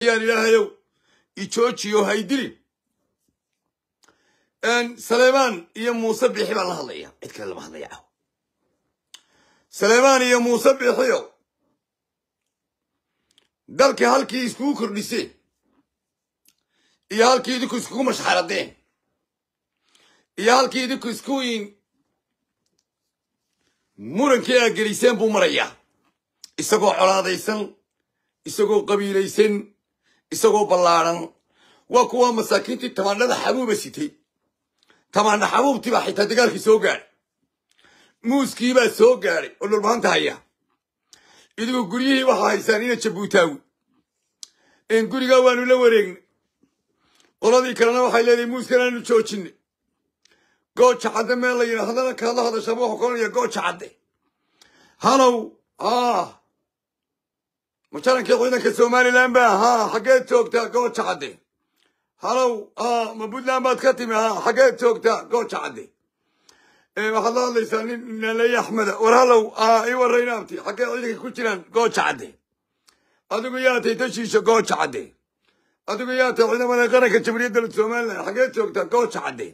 ilaahayow ijoojiyo haydilin saleymaan iyo muuse bixi baan la hadlaya cid kale lama hadlaya ah saleymaan iyo muuse bixiyo dalkii halkii iskugu kordhisee iyo halkii idinku iskugu mashxaradeen iyo halkii idinku isku murankii aa geliseen buu marayaa isagoo colaadaysan isagoo qabiilaysan isagoo ballaaran waa kuwa masaakiintii tamaandhada xabuuba sitay tamaandha xabuubtiibaa xitaa dagaalkii soo gaadhay muuskiibaa soo gaadhay oo dhulmaanta haya idigoo guryihii waxaa haysaan ina jabuutaawi guriga waanu la wareegnay qoladii kalena waxay leedahay muuskana aanu joojinay gooja cadde meel la yidhaahdana kaala hadashaba wuxuu ka odhanaya gooja cadde halow ah ma jarankii ciidanka somalilan ba ha xaggeed joogtaa gooja cadde halow ah ma puntland baad ka timi ha xaggeed joogtaa gooja cadde waxaad la hadlaysaa eh, nin naleeye ah, axmeda war halow ii warrayna abti xaggee ciidanka ku jiraan gooja cadde adigu yaatay dashiisha gooja cadde adigu yaatay ciidamada qaranka jamhuuriyadda somalilan xaggeed joogtaa gooja cadde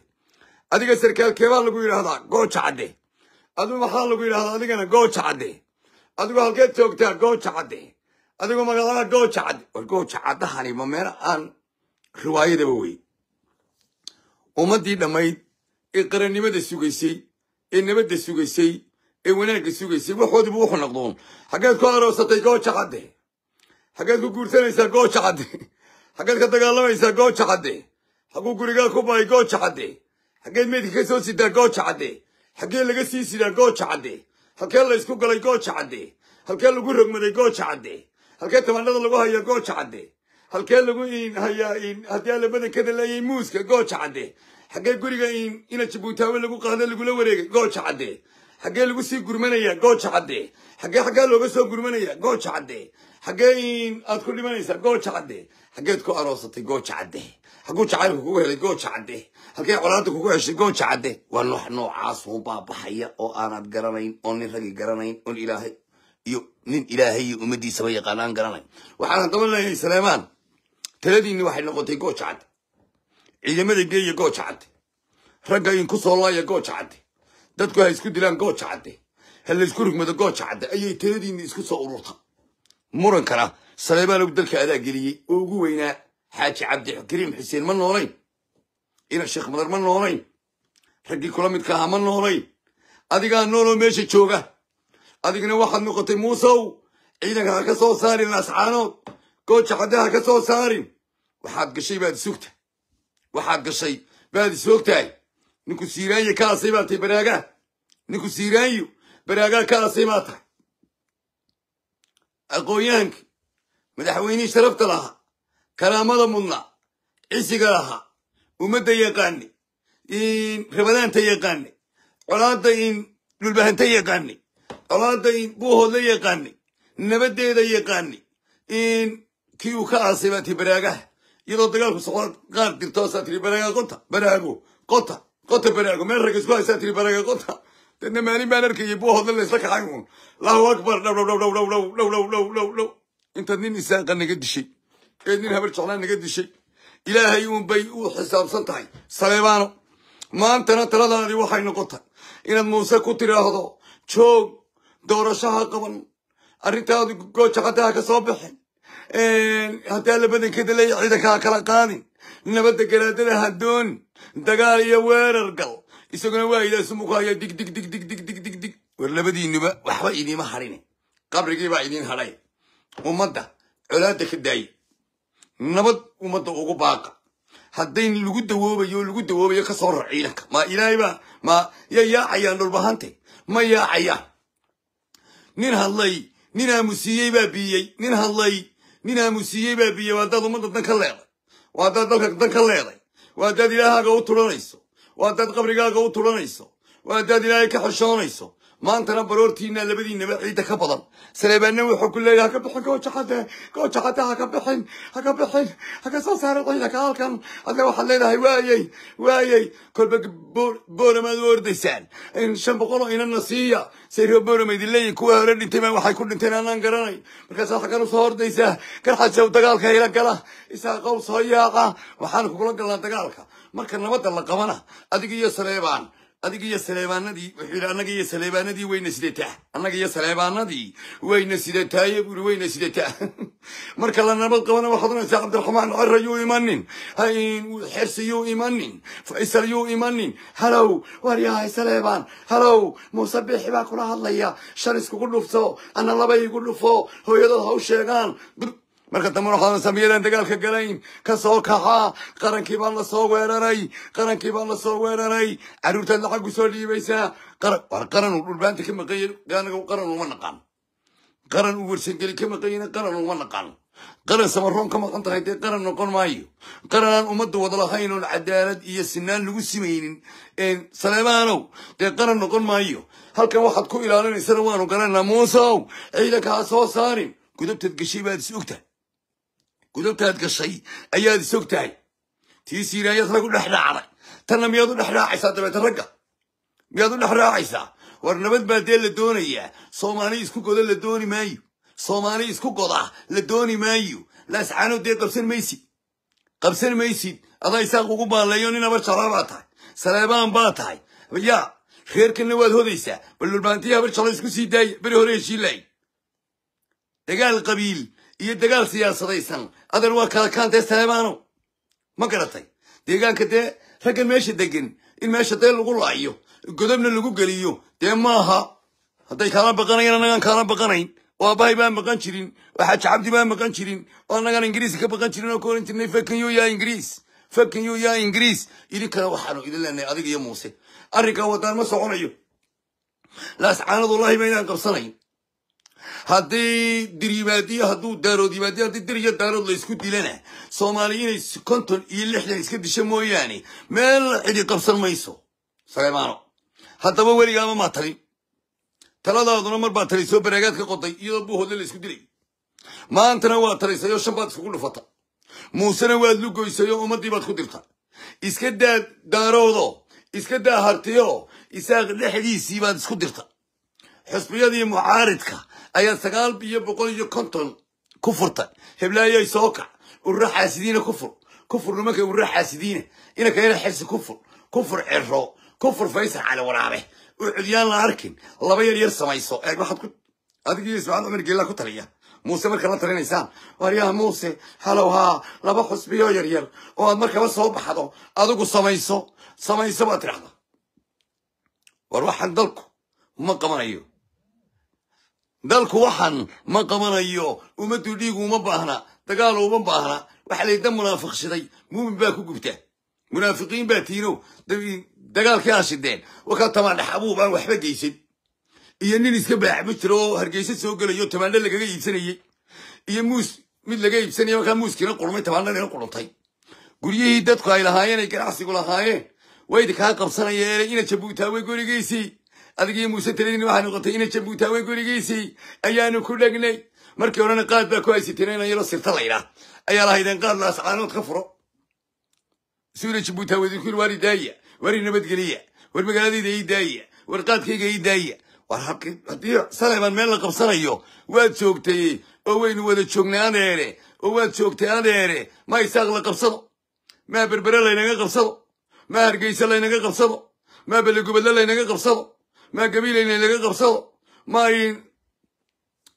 adiga sarkaalkeebaa lagu yidhaahdaa goojacadde cadde adigu maxaa lagu yidhahdaa adigana goojacadde cadde adigu halkeed joogtaa goojacadde cadde adigu magaalada gooja cadde war gooja ma meel aan riwaayadaba wey ummaddii dhammayd ee qarannimada sugaysay ee nabadda sugaysay ee wanaagga sugaysay waxoodiba wuxu noqdoon xaggeed ku aroosatay goojacadde cadde xaggeed ku guursanaysaa gooja cadde xaggeed ka dagaalamaysaa gooja cadde gurigaa ku bahay gooja xageed meydka ka soo sidaa goo cadde xaggee laga sii sidaa gooja cadde halkee laysku galay goo cadde halkee lagu rogmaday goo cadde halkee tabaanada lagu hayaa goo cadde halkee lagu hayaa haddii badankada leeyay muuska goo cadde xagee guriga ina jabuutaawe lagu qaada lagula wareegay gooja cadde xaggee lagu sii gurmanayaa gooja cadde xaggee xaggaa looga soo gurmanayaa gooja cadde xaggee aad ku dhimanaysaa goo cadde xageed ku aroosatay gooja cadde xagguu jacaylku kugu helay gooja cadde halkay colaadda kugu ceshay gooja cadde waa noox noocaas unbaa baxaya oo aanad garanayn oo nin ragi garanayn on ilaahay iyo nin ilaahay iyo ummadiisaba yaqaan garanayn waxaan haddaba leeyahay saleemaan taladiinni waxay noqotay gooja cadde ciidamada geeya gooja cadde ragga idinku soo laaya gooja cadde dadku ha isku dilaan gooja cadde ha laysku rugmado gooja cadde ayay taladiinni isku soo ururta murankana saleemaan dalka adaa geliyey oo ugu weynaa xaaji cabdikariim xuseen ma noolayn ina sheekh madar ma noolayn raggii kula midka ahaa ma noolayn adigaa nooloo meesha jooga adigna waxaad noqotay muusow ciidanka ha ka soo saarin lascaanood gooja xadda ha ka soo saarin waxaad gashay baad isogtahay waxaad gashay baad isogtahay ninku siiraanyo ka asay baa tahay baraagaa ninku siiraanyo baraagaa ka asay baa tahay aqoon-yahanka madaxweynihii sharafta lahaa karaamada mudnaa cisiga lahaa ummadda yaqaane rabadaanta yaqaane colaadda dhulbahanta yaqaane colaadda buuhoodla yaqaani nabaddeeda yaqaane kii uu ka aasay baa iyadoo dagaalku soqo qaar dirtoosaa tiri baraaga qota baraago qota qota baraago meel rag isku haysaa tiri baraaga qota dadna maalin baan arkayay buuhoodla laysla kaxay uun allahu akbar dhow dhow dhow dhow dhow dhow dhow dhow dhow intaad nin isaanqa naga dishay eed nin habar jeclaan naga dishay ilaahay uunbay u xisaabsan tahay saleebaano maantana taladaadi waxay noqotay inaad muuse ku tidhaahdo joog doorashaha qaban arrintaadu gooja caddaha ka soo bixin haddaa la badankeeda leeya ciidankaha kala qaadin nabadda garaadada ha doonin dagaal iyo weerar gal isaguna waa idaa sumuku dig dig dig dig dig dig dig dig war labadiinuba waxba idiima hadhine qabrigiibaa idiin hadhay ummadda colaadda ka daaye nabad ummadda ugu baaqa haddayn lagu dawoobayo lagu dawoobayo kasoo soo rar ciidanka ma ilaahay ma ya yaacayaan dhulbahante ma yaacayaan nin hadlay nin aamusiiyey baa biiyey nin hadlay nin aamusiiyey baa biiyey waa daad ummadda dan ka leeday waa daad dalka dan ka leeday waa haddaad ilaahaaga u turanayso waa haddaad qabrigaaga u turanayso waa haddaad ilaahay ka xoshoonayso maantana baroortiina labadiinaba ciidda ka badan saleebaanna wuxuu ku leeyahay haka bixin goojaxade goojaxade haka bixin haka bixin haka soo saara ciida ka halkan adle waxaad leedahay waayey waayey kolba booramaad u ordaysaan in shan boqol oo inana siiya sayro boorama idin kuwa hore dhintay ma waxay ku dhinteen aanaan garanay markaasaa xaggan usoo hordaysaa garxajow dagaalka ila gala isaa qow soo yaaqa waxaan kugula galnaa dagaalka marka nabadda la qabana adiga iyo saleebaan adiga iyo saleebaanadii wuxuu yidhi annaga iyo saleebaanadii wayna sidataa annaga iyo saleebaanadii wayna sidataaye buuri wayna sidataa marka la nabad qabana waxaad onaysaa cabdiraxmaan cera yuu imanin xersi yuu imanin faysal yuu imanin halow waryahay saleebaan halow muuse biixi baa kula hadlaya shan iskugu dhufto ana laba igu dhufo hooyadood ha u sheegaan marka dambana waxaana saamiyadaan dagaalka galayn kasoo soo kaxa qarankii baan la soo weeraray qarankii baan la soo weeraray caruurtaad lacag u soo dhiibaysaa qaran uu dhulbaanta ka maqanya gaanaga qaran uma naqaan qaran uu warsangeli ka maqanyana qaran uma naqaan qaran samaroon ka maqan tahay dee qaran noqon maayo qaran aan ummadda wada lahayn oon cadaalad iyo sinaan lagu simaynin saleemaanow dee qaran noqon maayo halkan waxaad ku ilaalinaysana waanu garanaa muusow ciidanka ha soo saarin gudubtaad geshay baad is ogtahay godabtaad gashay ayaad isog tahay tii siiraayad rag u dhex dhaacday tanna miyaad u dhex dhaacaysaa dabeete ragga miyaad u dhex raacaysaa war nabad baa dee la doonayaa soomaali isku goda la dooni maayo soomaali isku goda la dooni maayo laascaanood dee qabsan maysid qabsan maysid adaa isaaq ugu baalleeyo nin abarjalaa baa tahay saleebaan baa tahay yaa reerkanna waad hodaysaa bal dhulbaantii habarjala isku sii daaya beri hore heshiin iyo dagaal siyaasadaysan adeer waa kala kaantee saleemaano ma garatay deegaanka dee raggan meesha degan in meesha dee lagu laayo godobna lagu geliyo dee maaha hadday kaala baqanayaan annagaan kaala baqanayn oo aabbahay baan maqan jirin oo xaaji cabdi baan maqan jirin oo annagaan ingiriis ka baqan jirin oo ka oran jirnay fakinyuu yaa ingiriis fakinyuu yaa ingiriis idinkana waxaanu idin leenahay adiga iyo muuse arrinkan waddaan ma soconayo laascaanadullaahi baynaan qabsanayn haddii diriimaadiyo hadduu daaroodimaadiyo haddii dir iyo daarood laysku dilana soomaaliya inay konton iyo lixdan iska disha mooyaane meel cidi qabsan mayso saleemaano haddaba weligaama maa talin taladaaduna mar baa talay baraagaad ka qoday iyadoo buu hodle isku dilay maantana waa taraysayoo shan isugu dhufata muusena waad lugoysayoo ummaddii baad ku dirta iska daa daaroodo iska daa hartiyo isaaq dhexdiisii baad isku dirta xusbiyadii mucaaridka ayaa sagaal biyo boqol iyo konton ku furta heblaayay soo kac ururo xaasidiina kufur kufur nimanka ururo xaasidiina ina xirsi kufur kufur cero kufur faysax cali waraabe oo cudyaan la arkin laba yar yar samayso eeg waxaad ku adigiiyo ismaaciil cumar geellaa ku taliya muuse markaa la talinaysaan waryaha muuse halow haa laba xusbiyo yaryar oo aad markaba soo baxdo adigu samayso samayso baad tidhahda war waxaan dalku ma qabanayo dalku waxan ma qabanayo ummaddu dhiigu uma baahna dagaalo uma baahna waxaa laydna munaafiqsiday muumin baa ku gubta munaafiqiin baa tiinow dagaalkii aa shideen wakaa tamaandhax aan waxba geysan iyo nin iska baaxmo jiro hargeysa soo gelayo tamaandho lagaga iibsanayey iyo muus mid laga iibsanaya markaa muuskiina qurmay tamaandhanina quruntay guryihii dadku ay lahaayeen ay ganacsigu lahaayeen way idinkaa qabsanayeen ina jabuutaa way gorigaysii adigiyo muuse taladin waxaa noqotay ina jabuutaawe gurigiisii ayaanu ku dhegnay markii horena qaad baa ku haysateen inaan sirta laydhaah ayaa lahaydeen qaad la ka furo suura jabuutaawedikuyir waari daaya waari nabadgeliya war magaaladayda ii daaya war qaadkayga ii daaya war haddii salayman meel la qabsanayo waad joogtay oo waynu wada joognay adeere oo waad joogtay adeere ma isaaq la qabsado maa berbere laynaga qabsado ma hargeysa laynaga qabsado ma belegubadle laynaga qabsado maa gabiilayna inaga qabsado ma ayn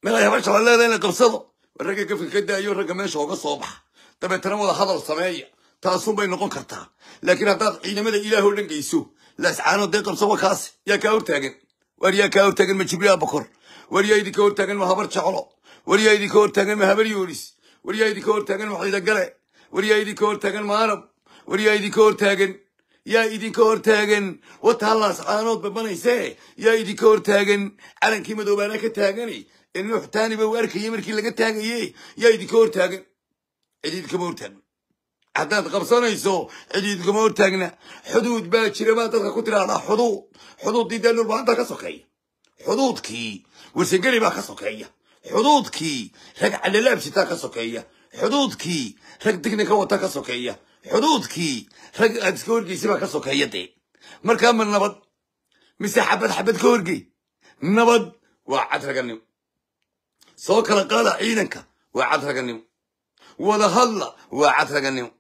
meel ay habashabaad leedahay ina qabsado ragga gafka ka daayo ragga meesha oga soo baxa dabeetana wada hadal sameeya taasunbay noqon kartaa laakiin haddaad ciidamada ilaah oo dhan geyso laascaano dee qabsaba kaas yaa kaa hortaagan waar yaa kaa hortaagan ma jibriil abakor waar yaa idinka hortaagan ma habar jeclo waar yaa idinka hortaagan ma habar yoonis war yaa idinka hortaagan ma ciidagale war yaa idinka hortaagan ma arab war yaa idinka hortaagan yaa idinka hortaagan watahallaas caanood babanayse yaa idinka hortaagan calankii madoobaana ka taagani nuux taaniba u arkayey markii laga taagaye yaa idinka hortaagan cidiidkama hortaagno haddaad qabsanayso cidiidkama hortaagna xuduud baa jira baa dadka ku tidhaahdaa xuduud xuduuddii dee dhulba hadda ka sokeeya xuduudkii warsangeli baa ka sokeeya xuduudkii rag cadalaabsitaa ka sokeeya xuduudkii rag digna ka wata ka sokeeya xuduudkii rag aad iska horgeysa baa ka sokeeya markaa ma nabad mise xabad xabad ka horgey nabad waa cad raganimo soo kala qaada ciidanka waa cad raganimo wada hadla waa cad raganimo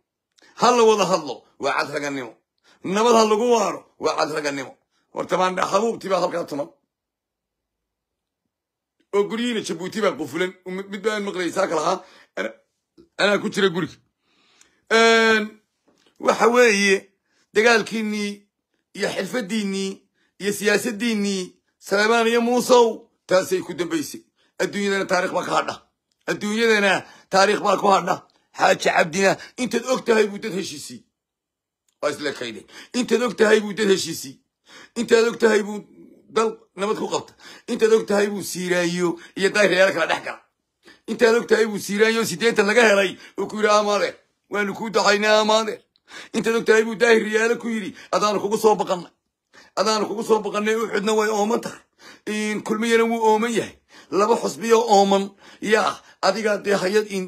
halla wada hadlo waa cad raganimo nabad ha lagu waaro waa cad raganimo wartamaandha habuubtii baa halkaa tuman oo guryihiina jabuuti baa qufulan mid baa maqlaysaa kalahaa anaa ku jira guriga Ehm, waxa weeye dagaalkiinii iyo xirfadiinnii iyo siyaasaddiinnii salebaan iyo muusow taasay ku dambaysay adduunyadana taarikh baa ka hadha adduunyadana taarikh baa ku hadha xaaji cabdina intaad og tahay buu dad heshiisii waa isla kaydhe intaad og tahay buu dad heshiisii intaad og tahay buu dal nabad ku qabta intaad og tahay buu siiraayo iyo daahirayaal kala dhex gala intaad og tahay buu siiraayo siddeetan laga helay oo ku yidhi amale waanu kuu daxaynay amaanee inta dogtahay buu daahir riyaalo ku yidhi adaanu kugu soo baqannay adaanu kugu soo baqannay uxudna way ooman tahay kulmiyana wuu ooman yahay laba xusbiyo ooman yaa adigaa dee hayad in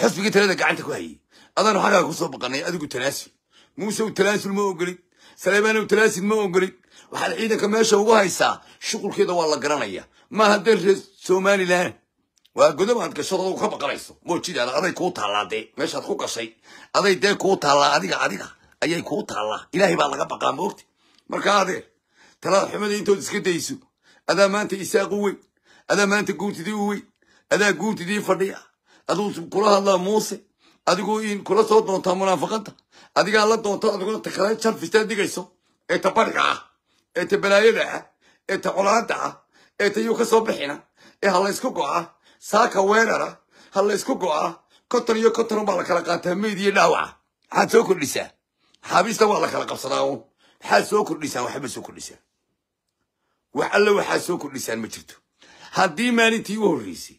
xusbigii talada gacanta ku hayay adaanu xaggaa ku soo baqannay adigu tanaasul muusew tanaasul ma ogolin saleymaanow tanaasul ma ogolin waxaad ciidanka meesha ugu haysaa shuqulkeeda waa la garanaya maaha dan somalilan waa godob aad gashadooda ka baqanayso moojidaada aday kuu taallaa dee meeshaad ku gashay aday dee kuu taallaa adiga adiga ayay kuu taallaa ilaahay baa laga baqaa moogta markaa adee talaad xumada intood iska dayso adaa maanta isaaq u weyn adaa maanta guurtidii u weyn adaa guurtidii fadhiya aduu kula hadlaa muuse adigu in kula soo doontaa munaafaqada adigaa la doonta adiguna takale jarfistaa digayso ee ta bariga ah ee ta balaayada ah ee ta colaada ah ee ta yuu ka soo bixina ee ha go ah saaka weerara ha laysku ysku go'aa konton iyo konton baa la kala qaataa meyd iyo dhaawaca maxaad soo kordhisaa maxaabiista waa la kala qabsadaa uun maxaad soo kordhisaan waxba soo kordhisaan wax alle waxaad soo kordhisaan ma jirto haddii maalintii u horraysay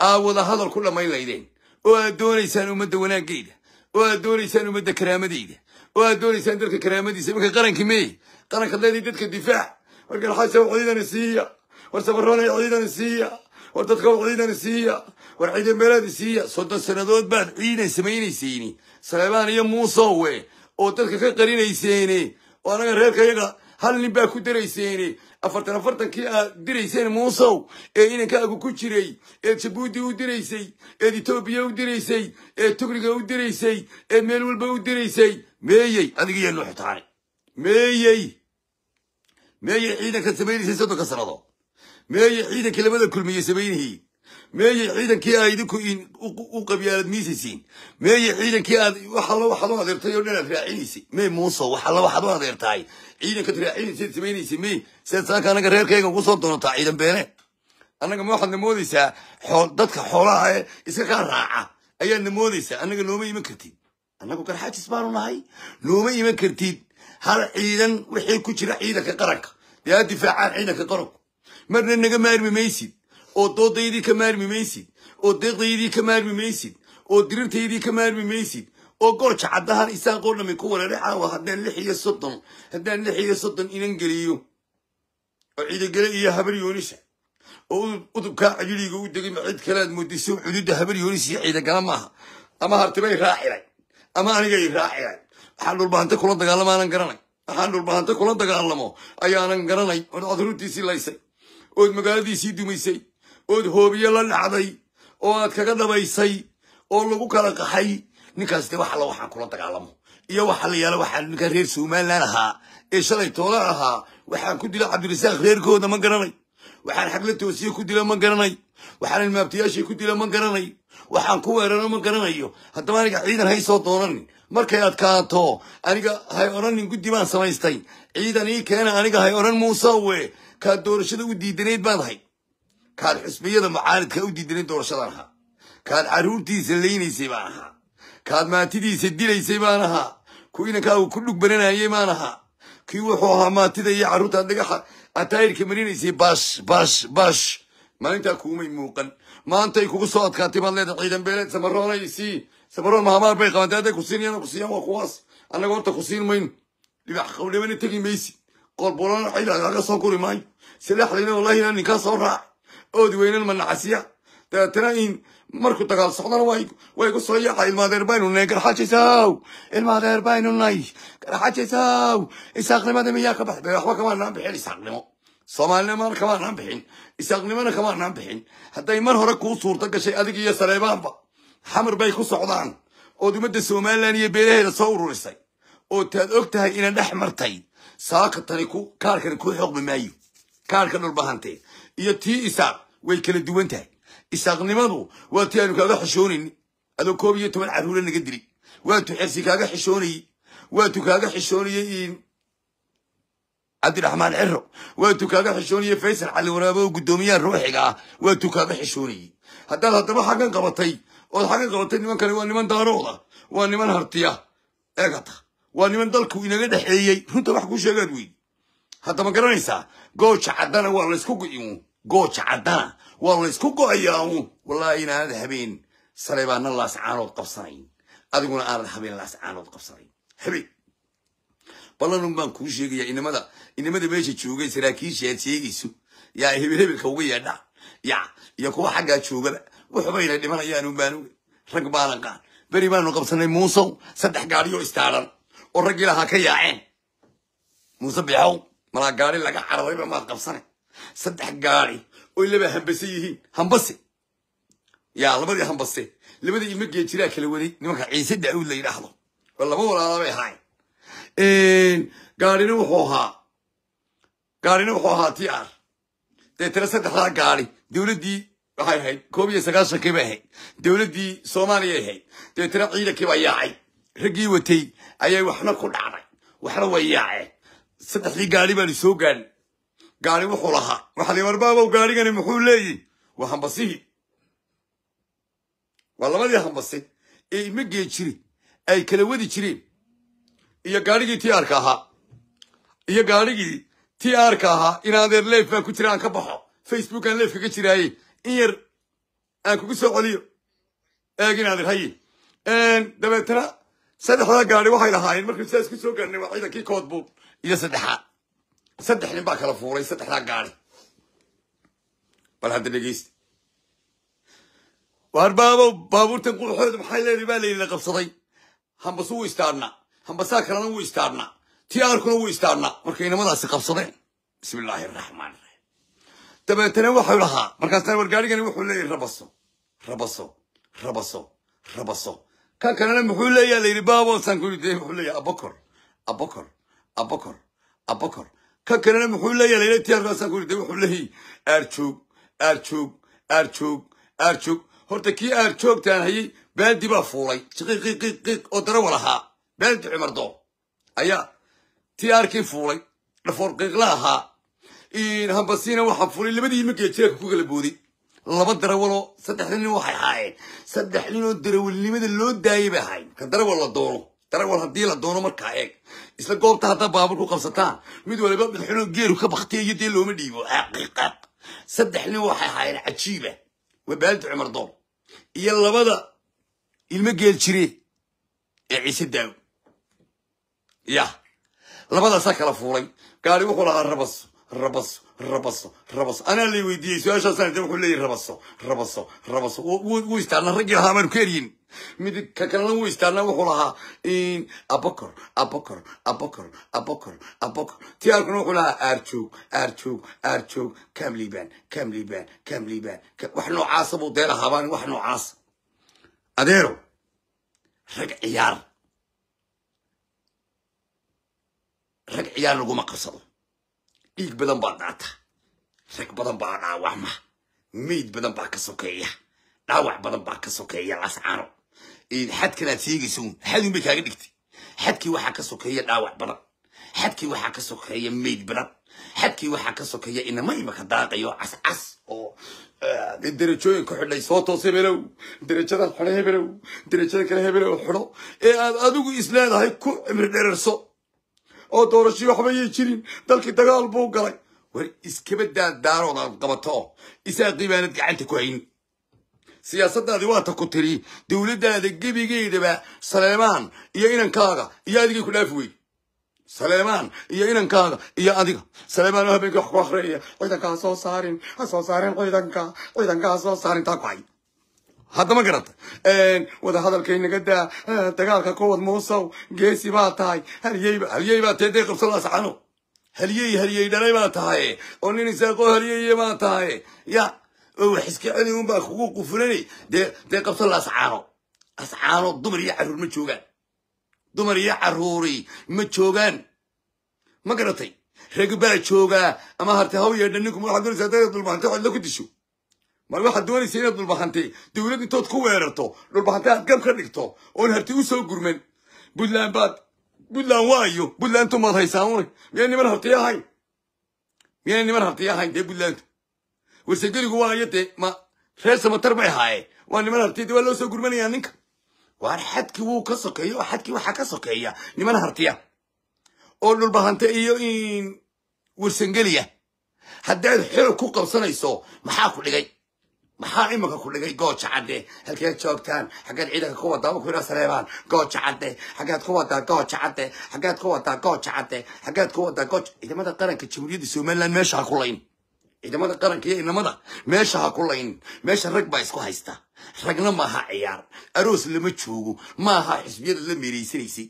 aa wada hadal ku dhammayn laydeen oo aad doonaysaan ummadda wanaagayda oo aad doonaysaan ummadda karaamadeyda oo aad doonaysaan dalka karaamadiisa iminka qarankii meey qarankaad leedahay dadka difaac markan xasa ciidana siiya war sabaroonay ciidana siiya war dadka waqdigan siiya war ciidan ciidamadaadi siiya soddon sannadood baad ciidan samaynaysiini saleebaan iyo muusowe oo dadka ka qarinayseene oo anaga reerkayaga hal nin baa ku darayseene afartan afartankii aad dirayseen muusow ee inankaagu ku jiray eed jabuuti u diraysay eed etoobiya u diraysay ee tugriga u diraysay eed meel walba u diraysay meeyey adigiyo iyaa nuuxutaane meeyey meeyey ciidanka samaynaysa soddonka sanadood meeyay ciidanka labada kulmiye samaynihii meeyay ciidankii aa idinku u qabyaaladmiisaysiin meeyay ciidankii aad waxallo waxaad u adeertay oo dhan aad raacinaysay mey muuso waxallo waxaad u adeertahay ciidankaad raacinaysaad samaynaysay mey siaad saaka annaga reerkayga ugu soo doonataa ciidan beene annaga ma waxaadna moodaysaa dadka xoolaha ee iska kaa raaca ayaadna moodaysaa annaga nooma iman kartid annagu karxaajis baanu nahay nooma iman kartid hal ciidan wixii ku jira ciidanka qaranka dee aad difaacaan ciidanka qaranku marna naga maarmi maysid oo doodaydii ka maarmi maysid oo deeqdaydii ka maarmi maysid oo dirirtaydii ka maarmi maysid oo goolja caddahan isaaqoo dhamin ku waleere caawa haddaan lix iyo soddon haddaan lix iyo soddon inan geliyo oo ciidagele iyo habar yoonisha oo udubkaa cayiliga u degay ma cid kalead moodiso cududda habar yoonis iyo ciidagala maaha ama hartibay raaxilay ama anigay raaxilay waxaan dhulbahante kula dagaalamaanan garanay waxaan dhulbahante kula dagaalamo ayaanan garanay ood coduruntiisii laysay ood magaaladiisii dumaysay ood hoobiye la dhacday oo aad kaga dabaysay oo lagu kala qaxay ninkaas de waxala waxaan kula dagaalamo iyo waxala la yaala waxaan ninka reer somalilan ahaa ee shalay toola ahaa waxaan ku dila cabdirasaaq reerkooda ma garanay waxaan xagla toosiye ku dila ma garanay waxaan ilmaabtayaashii ku dila ma garanay waxaan ku weeraro ma garanayo haddaba aniga ciidan haysoo soo doonanin markay adkaato aniga hay odhanin guddi baan samaystay ciidan ii keena aniga hay odhan muusa we kaad doorashada u diidanayd baad ahayd kaad xusbiyada mucaaridka u diidanayd doorashadan ahaa kaad caruurtiisa laynaysay baan ahaa kaad maatidiisa dilaysay baan ahaa ku inankaagu ku dhug baranayay ahaa kii wuxuu ahaa maatida iyo carruurta ad dhagaxa aad taayirka marinaysay baash baash baash maalintaa kuumay muuqan maantay kugu soo adkaatay baad leedahay ciidan beeleed samaroon mahamaar bay qabantay hadday ku kusiiyaan waa kuwaas annaga horta ku siin mayno dhibax tegi maysi qorbolana waxay yidhahdeen haga soo guri maayo silaaxdayna wallahi inaan ninkaa soo oh, raac oodi weynan manacasiya dabeetana in markuu dagaal socdana way igu soo yaaca ilmaadeer baynu nahay garxaajisaw ilmaadeer baynu nahay garxaajisaw isaaqnimada miyaa ka baxday waxba kamaanaan bixin isaaqnimo soomaalinimana kamaanaan bixin isaaqnimona kamaanaan bixin hadday mar hore kuu suurta gashay adig iyo saleebaanba xamar bay ku socdaan oo umadda somalilan iyo beelaheeda soo ururisay oo taad og tahay ina dhex martay saakatani ku kaarkani kuu xoqmi maayo kaarka dhulbahante iyo tii isaaq way kala duwan tahay isaaqnimadu waa tii aanu kaaga xishoonayn adoo koob iyo toban carruura naga dili waatu xersi kaaga xishoonayey waatu kaaga xishoonayey cabdiraxmaan cero waatuu kaaga xishoonayey faysal cali waraabo oo ruuxiga ah waatuu kaaga xishoonayey haddaad haddaba xaggan qabatay ood xaggan qabatay niman kani waa niman daarooda waa niman hartiya eegata waa niman dalku inaga dhexeeyey runta wax kuu sheegaad weyd hadda ma garanaysaa gooja caddana waa laysku go'i gooja caddana waa laysku go'ayaa wallaahi inaanad habeen salay baana laascaanood qabsanayn adiguna aanad habeen laascaanood qabsanayn habeen ballanun baan kuu sheegayaa inamada inamada meesha joogay saraakiisha aad sheegayso yaa hebel hebelka uga yeedhaa ya iyo kuwa xaggaa joogaba wuxubayna dhimanayaan unbaanuga rag baanan qaan beri baanu qabsanay muusow saddex gaadhiyoo istaadhan oo raggii lahaa ka yaaceen muuse bixow malaa gaari laga caradayba maad qabsane saddex gaari oo laba hambase yihiin hambase yaa labadii hambase labadii ilmo geejiraa kala waday nimanka ciise daauud la yidhaahdo oo laba walaalabay ahayn gaarina wuxuu ahaa gaarina wuxuu ahaa t r saddexdaa gaari dowladdii waxay ahayd koob iyo sagaashankii bay ahayd dowladdii soomaaliya ahayd deetana ciidankii baa yaacay raggii watay ayay waxna ku dhacday waxna way saddexdii gaari baanu soo gaadhin gaari wuxuu lahaa waxaad warbaabo gaarigani muxuu leeyihi waa hambasihii waa labadii hambasi ee imagee jiri ay kala wadi jireen iyo gaarigii tiyaarka ahaa iyo gaarigii tiyaarka ahaa in adeer leef baa ku jira aan ka baxo facebook aan leef kaga jiraaye in yar aan kugu soo celiyo eeg in adeer haye dabeetana saddexdaa gaari waxay lahaayeen markaynu saas ku soo gaarnay waa ciidankii koodbuud iyo saddexaad saddex nin baa kala fuuray saddexdaa gaari bal hadda dhegeysta waar baabow baabuurtan quruxooda maxay leedahay baa layidhi la qabsaday hambas wuu istaadhnaa hambasaa kalena wuu istaadhnaa tii aarkuna wuu istaadhnaa markay inamadaasi qabsadeen bismi illaahi araxmaan iraxiim dabeetana waxuu lahaa markaasna wargaarigani wuxuu leeyahay rabaso rabaso rabaso rabaso kan kalena muxuu leeya layidhi baabosaan ku yidhi wuxuu leeya abokor abokor abokor abokor kan kalena muxuu leeya layidhi tiyaarkaasaan ku yidhi wuxuu leeyi aarjoog aarjoog aarjoog aarjoog horta kii aarjoogtaan hayay baaldi baa fuulay qiqiqiqiq oo darawa lahaa baaldi cimardo ayaa tiyaarkii fuulay dhafoor qiiqla ahaa hambasiina waxaa fuulay labadii iminka jeerka ku kala booday laba darawaloo saddexda nin waxay ahaayeen saddex ninoo darawalnimada loo daayay bay ahayn ka darawal la doono darawal haddii la doono markaa eeg isla goobta haddaa baaburku qabsataan mid waliba madaxweyne geeru ka baktiya iyo dee looma dhiibo xaqiiqaq saddex nin waxay ahaayeen cajiiba wabaaldi cumar door iyo labada ilmo geel jire ee ciise daaw ya labadaasaa kala fuulay gaari wuxuu lahaa rabas rabas rabaso rabaso anaa lay weydiiyey su-aashaasaan wuxuu leeyahy rabaso rabaso rabaso wuu istaarna raggii lahaa baanu ka eryin midig ka kalena wuu istaarna wuxuu lahaa abokor abokor abokor abokor abokor tiyaarkuna wuxuu lahaa aarjoog aarjoog aarjoog kamliban kamliban kamliban wax noocaasa buu dee lahaabaan wax noocaas adeero rag ciyaar rag ciyaar laguma qabsado dhiig badan baa daata rag badan baa dhaawacma meyd badan baa ka sokeeya dhaawac badan baa ka sokeeya lascaano xadkanaad sheegaysa un xadun bay kaaga dhigtay xadkii waxaa ka sokeeya dhaawac badan xadkii waxaa ka sokeeya meyd badan xadkii waxaa ka sokeeya inama imaka daaqayo cascas oo eh, derajooyin ka xidhay soo toos hebelow derajadan xidho hebelow derajada kale hebelow xidho ee aad adigu isleedahay ku cimri dherarso oo doorashii waxba yay jirin dalkii dagaal buu galay war iskaba daadaarood qabato isaan qiibaanad gacanta ku hayn siyaasadaadi waata ku tiri dowladdaada gebigeedaba saleemaan iyo inankaaga iyo adigay ku dhaafi wey saleemaan iyo inankaaga iyo adiga saleemaan oo habeenkii wax ku akriyaya ciidanka ha soo saarin ha soo saarin ciidanka ciidanka ha soo saarin taa ku hay hadda ma garata wadahadalkaynaga daa dagaalka kuwad muusow geesi baa tahay halyeyba halyey baa tee dee qabso laasxano halyey halyey dhalay baa tahay oo nin isaaqoo halyeye baa tahay ya oo wax iska celi un baa kugu qufulanay dee dee qabso la ascaano ascaano dumar iyo carruur ma joogaan dumar iyo caruuri ma joogaan ma garatay rag baa joogaa ama harti haw yeedha ninku madaxa durisaa dagad dulmaanto xodla ku disho mar waxaad doonaysa inaad dhulbaxante dowlad intood ku weerarto dhulbaxante aad gab ka dhigto oon harti usoo soo gurman buntland baad buntland waayo buntlandtu maad haysaa une miyay niman hartiyo ahayn miyaanay niman hartiyo ahayn dee buntlandtu warsegeligu waayo dee ma reer samatar bay ahaaye waa niman hartiya dee waa loo soo gurmanayaa ninka waar xadkii wuu ka sokeeya xadkii waxaa ka sokeeya niman hartiya oo dhulbahante iyo warsangeliya haddaad xoog ku qabsanayso maxaa ku dhigay maxaa imanka ku dhigay gooja cadde halkeed joogtaan xaggeed ciidanka ku wadaa maku ila saleebaan gooja cadde xaggeed ku wadaa gooja cadde xaggeed ku wadaa gooja cadde xaggeed ku wadaa gooja ciidamada qaranka jamhuuriyadda somaliland meesha ha ku layn ciidamada qaranka iyo inamada meesha ha ku layn meesha rag baa isku haysta ragna maaha ciyaar aroos lama joogo maaha xisbiyada la meeraysanaysay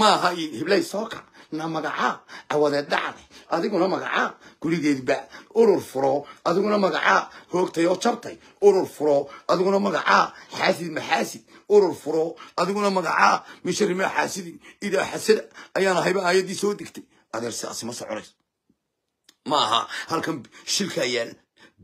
maaha heblahay soo kac na magacaa awadeed adiguna magacaa gurigeedba urur furo adiguna magacaa hoogtay oo jabtay urur furo adiguna magacaa xaasid maxaasid urur furo adiguna magacaa misharimaa xaasidi idaa xasada ayaana hayba aayadii soo degtay adeersi asima ma soconays ma aha halkan shilka yaala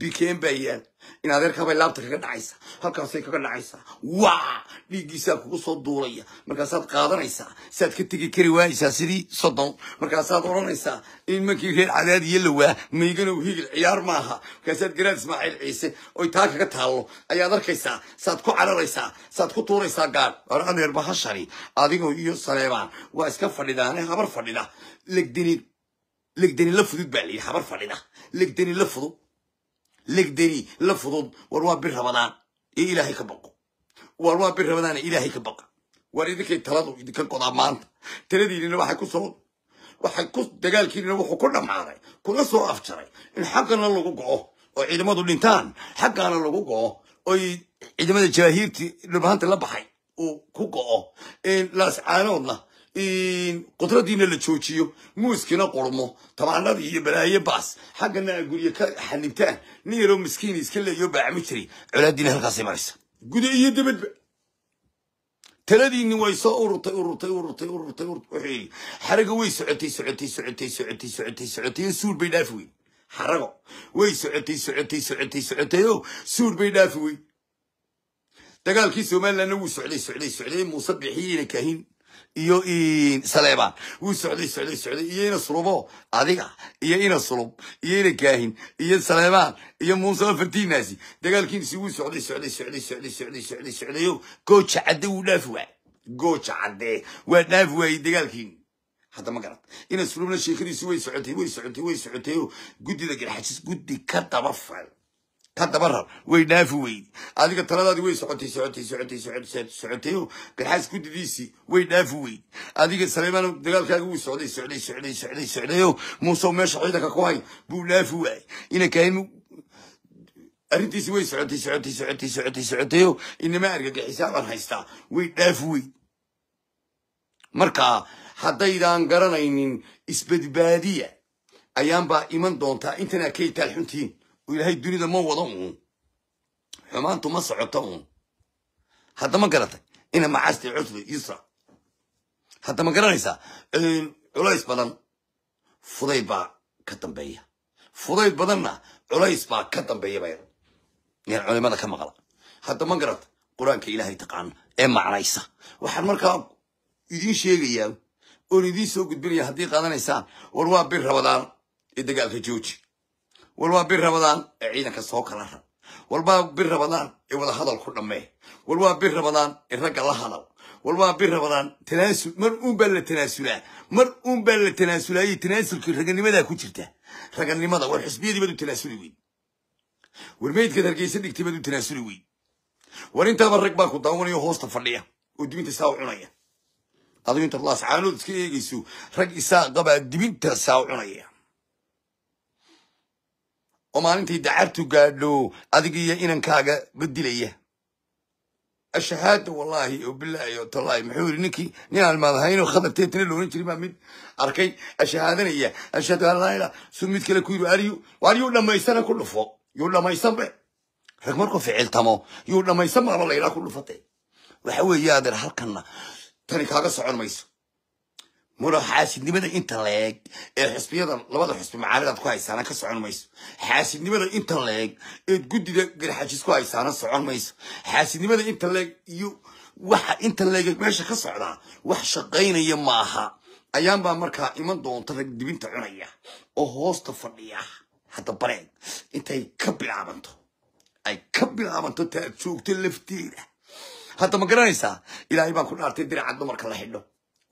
bikeen baayaan in adeerkabay laabta kaga dhacaysa halkaasay kaga dhacaysaa waa dhiiggiisaa kugu soo duulaya markaasaad qaadanaysaa saad ka tegi kari waayaysaa sidii soddon markaasaad odhanaysaa nimankii reer cadaad cadaadiya lawaa mayganow higil ciyaar maaha markaasaad garaad ismaaciil ciise oy taa kaga taallo ayaad arkaysaa saad ku cararaysaa saad ku tuuraysaa gaadh hore adeer bahashani adigo iyo saleebaan waa iska fadhidaane habar fadhida legdeni legdeni la fudud baa layidhi habar fadhida legdeni la fudud legderi la fudud war waa bir rabadaan iyo ilaahay ka baqo war waa bir rabadaan iyo ilaahay ka baqa war idinkay taladu idinka godaa maanta taladiinina waxay ku soo waxay ku dagaalkiinina wuxuu ku dhammaaday kuna soo afjaray in xaggana lagu go'o oo ciidamadu dhintaan xaggana lagu go'o oy ciidamada jawaahiirtii dhulbahaanta la baxay uu ku go'o laascaanoodna qudradiina la joojiyo muuskina qurmo tabaanadii iyo balaayo baas xaggana guryo ka xanibtaan nin yaroo miskiin iska leeyo baacmi jiri colaadiina halkaasay maraysa guda iyo debadba taladiinni way soo ururtay ururtay ururtay ururtay wuxuu xaraga way socotay socotay socotay socotay socotay socotay suul bay dhaafi weyn xarago way socotay socotay socotay socotay suul bay dhaafi weyn dagaalkii somalilandna wuu socday socday socday muuse bixiyeena kahin iyo saleebaan wuu socday socday socday iyo ina sulubo adiga iyo ina sulub iyo ina kaahin iyo saleebaan iyo muuse afartiinaasi dagaalkiinsi wuu socday socday socday socday socday socday socdayo gooja cadde wuu dhaafi waay gooja cadde waa dhaafi waayey dagaalkiini hadda ma garad ina sulubna sheekhadiisu way socotay way socotay way socotay oo guddida garxajis guddi ka daba fal ta dabarar way naafi weydi adiga taladaadi way socotay socotay socotay socotay socotay oo garxaas ku didiisi way naafi weydi adiga salaymaan dagaalkaaga wuu socday socday socday socday socday oo muuse meesha ciidanka ku hay buu naafi waayey inankaan arrintiisi way socotay socotay socotay socotay socotay oo inama argagixisaabaan haystaa way dhaafi weydi marka haddaydan garanaynin isbadbaadiya ayaanbaa iman doontaa intana kaytaal xuntiin ilaahay dunida e ma wado uun xumaantu ma socoto uun hadda ma garatay ina macaasti cusri isra hadda ma garanaysaa culays badan fudayd baa ka dambeeya fudayd badanna culays baa ka dambeeya bay yaan culimada ka maqla hadda ma garata qur-aanka ilaahay taqaana ee macnaysa waxaan markaa idiin sheegayaa oon idiin soo gudbinaya haddii qaadanaysaan war waa bir rabadaan ee dagaalka jooji wal waa bir rabadaan ee ciidanka soo kala rag wal bir rabadaan ee wada hadal ku dhammee wal bir rabadaan ee ragga la hadal wal waa bir rabadaan tanaasul mar uun baa la tanaasulaa mar uun baa la tanaasulaayey tanaasulkii raganimadaa ku jirta raganimada war xisbiyadii baad u tanaasuli weyd war meydkaad hargeysa dhigtay baad u tanaasuli weyn war intaaba rag baa ku daawanayo hoosta fadhiya oo dibinta saa u cunaya adigu intaad laas caanood iska eegayso rag isaa qabaa dibinta saa u cunaya oo maalintii dacartu gaadho adiga iyo inankaaga badilaya ashahaada wallaahi oo bilaahi oo tallaahi muxuu yidhi ninkii nin almaadahayno khatarteetana loolan jirin baa mid arkay ashahaadanaya ashhadu an su mid kale ku yidhi ariyu ariyuu dhammaystana ku dhufo yuu dhammaysanbe rag markuu ficiltamo yuu dhammaysan baaba laylaa ku dhufate waxa weeye adeer halkanna tani kaaga socon mayso mudane xaasidnimada inta leeg ee xisbiyada labada xisbi macaamidaad ku haysaana ka socon mayso xaasidnimada inta leeg eed guddida garxajis ku haysaana socon mayso xaasidnimada inta leeg iyo waxa inta leeg meesha ka socdaa wax shaqaynaya maaha ayaanbaa markaa iman doonta rag dibinta cunaya oo hoosta fadhiya hadda bareeg intay ka bilaabanto ay ka bilaabanto taad joogto lafteeda hadda ma garanaysaa ilaahay baan ku dhaartay diraca dumarka la xidho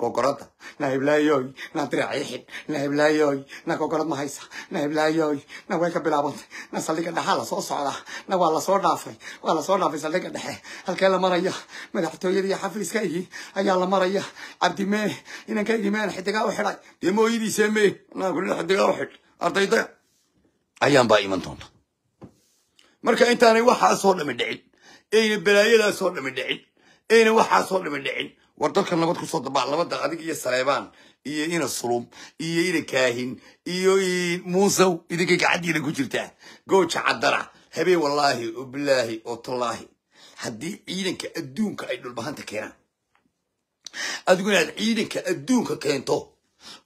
kokorada na hiblaayoy na diraaci xidh na hiblaayoy na kokorad ma haysa na hiblaayoy na way ka bilaabantay na saldhiga dhexaa lasoo socdaa na waa lasoo dhaafay waa lasoo dhaafay saldhiga dhexe halkee la maraya madaxtooyada iyo xafriskaygii ayaa la maraya cabdimee inankaygii meena xidigaa u xidhay demooyidiisee mee naa kulina xidigaa u xidh ardayda ayaan baa iman doonta marka intaanay waxaasoo dhamin dhicin ayna balaayadaasoo dhamin dhicin ayna waxaasoo dhamin dhicin war dalka nabad kusoo soo dabaa labada adig iyo saleebaan iyo ina sulum iyo ina kaahin iyo muusaw idinkay gacantiina ku jirtaa gooja cadara habeen wallaahi oo bilaahi oo tallaahi haddii ciidanka adduunka ay dhulbahanta keenaan adigu aad ciidanka adduunka keento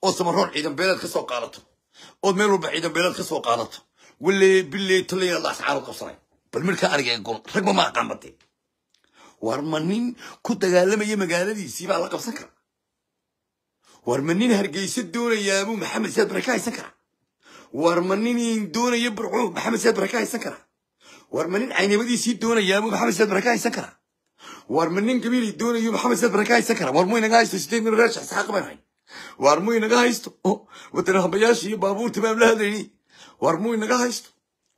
oo samaroon ciidan beeleed ka soo qaadato ood meel walba ciidan beeleed ka soo qaadato wale biley tolay inaad la qabsanay bal midhka aniga ee gool ragba war ma nin ku dagaalamaya magaaladiisii baa la qabsan kara war ma nin hargeysa doonayaabuu maxamed siyaad bara ka haysan kara war ma nin doonaya burcuun maxamed siyaad bara ka haysan kara war ma nin caynimadiisii doonayaabuu maxamed siyaad bara ka haysan kara war ma nin gabiilii doonayo maxamed siyaad bara ka haysan kara war muu inaga haysto sideed min reer shaxsaaq baan hayn war muu inaga haysto wadan hambayaashii iyo baabuurta baan la hadlayni war muu inaga haysto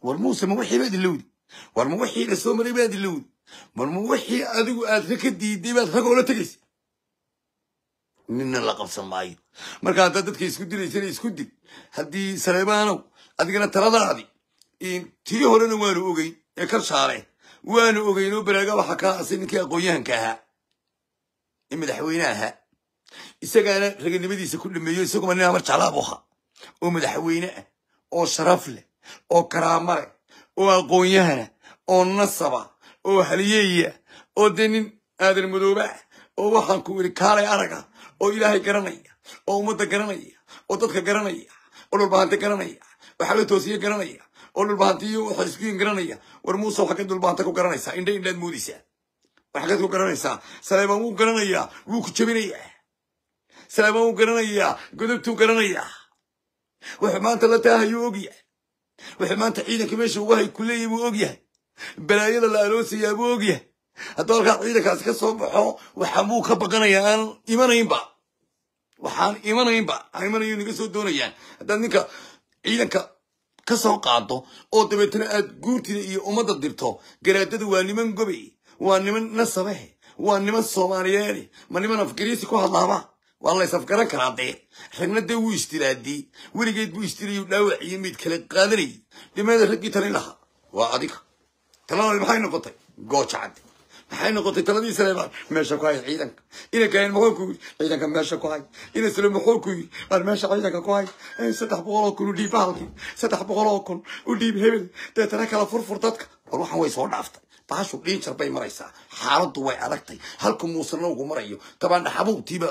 war muuse ma wixii baad ilowdi war ma wixii la soo maray baad ilowdi marma wixii adigu aad rag ka diiday baad rag oola tegaysa ninna la qabsan maayo marka haddaad dadka isku dilaysana isku dil haddii saleymaanow adigana taladaadi tii horena waanu ogeyn ee kar shaare waanu ogeyn oo baraaga waxa kaa asay ninkii aqoonyahanka ahaa ee madaxweyne ahaa isagaana raganimadiisa ku dhameeyo isaguma nin amar jeclaabu ahaa oo madaxweyne ah oo sharaf leh oo karaama oo aqoon oo nasaba oo haliyeeya oo dee nin aadan madooba oo waxaan ku yidhi kaalay araga oo ilaahay garanaya oo ummadda garanaya oo dadka garanaya oo dhulbahanti garanaya oo xabla toosiye garanaya oo dhulbahantiyo oo xisbiyin garanaya war muuse waxaa ka dhulbahanta ku garanaysaa indhe indhaad moodaysaa waxaad ku garanaysaa saleebaan wuu garanayaa wuu ku jabinaya saleebaan wuu garanayaa godobtuu garanayaa wuxuu maanta la taahayuu ogyahay wuxuu maanta ciidanka meesha ugu hay ku leeyahy buu ogyahay balaayada la aloosaya abuu ogyahay hadduu halkaas ciidankaasi ka soo baxo waxa muu ka baqanayaa aan imanaynba waxaan imanaynba aan imanayo inaga soo doonayaan haddaad ninka ciidanka ka soo qaado oo dabeetana aad guurtida iyo ummadda dirto garaadada waa niman gobey waa niman nasabahe waa niman soomaaliyeede ma niman afgariisi ku hadlaaba waa lays afgaran karaa dee ragna dee wuu istiraadii weligeed buu istirayu dhaawac iyo mid kale qaadanayay dhimeeda raggii talin lahaa waa adiga taladii maxay noqotay gooja cadde maxay noqotay taladii saleymaan meesha ku hay ciidanka inay galeen maxuu ku ciidanka meesha ku hay inay sale maxuu ku yidhi meesha ciidanka ku hay saddex boqol oo kun u dhiib bahalkii saddex boqol oo kun u dhiib hebel deetana kala furfur dadka war waxan way soo dhaaftay baashu dhiinjar bay maraysaa xaaladdu way adagtay halku muusanowgu marayo tabaandha xabuubtiiba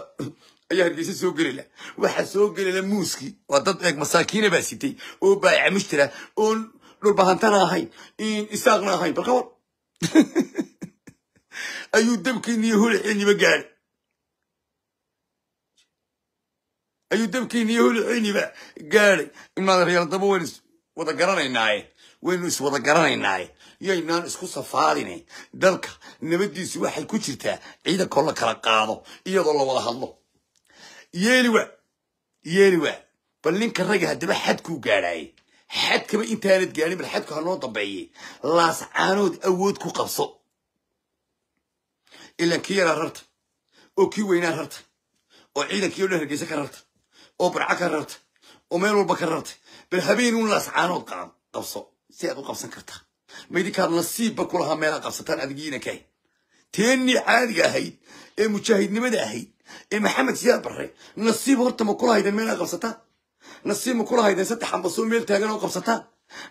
ayaa hargeysa soo gelila waxaa soo gelila muuskii waa dad eeg masaakiina baa sitay oo baayacmush jira oon dhulbahantana ahayn isaaqna ahayn bal kawan ayuu dabkiini iyo hulaxiniba gaadhay ayuu dabkiini iyo hulaxiniba gaadhay imnaadaryaldaba waynu iswada garanaynaaye waynu iswada garanaynaaye yaynaan isku safaadine dalka nabadiisu waxay ku jirtaa ciidankoo la kala qaado iyadoo la wada hadlo yeeli waa yeeli waa bal ninka raga haddaba xadkuu gaadhaaye xadkaba intaanad gaarin bal xadka ha noo dambeeyey laascaanood awood ku qabso ilan kii yaraa rarta oo kii weynaa rarta oo ciidankii o dhan hargeysa ka rarta oo barca ka rarta oo meel walba ka rarta bal habeenuun laascaanood qabso si aad u qabsan kartaa maydinkaad nasiibba kulahaa meelaa qabsataan adigiinankahay teennii caadiga ahayd ee mujaahidnimada ahayd ee maxamed siyaad barre nasiib horta ma kulahaydan meelaa qabsataa nasiima kula haydeen saddex ambasoo meel taagan oo qabsataan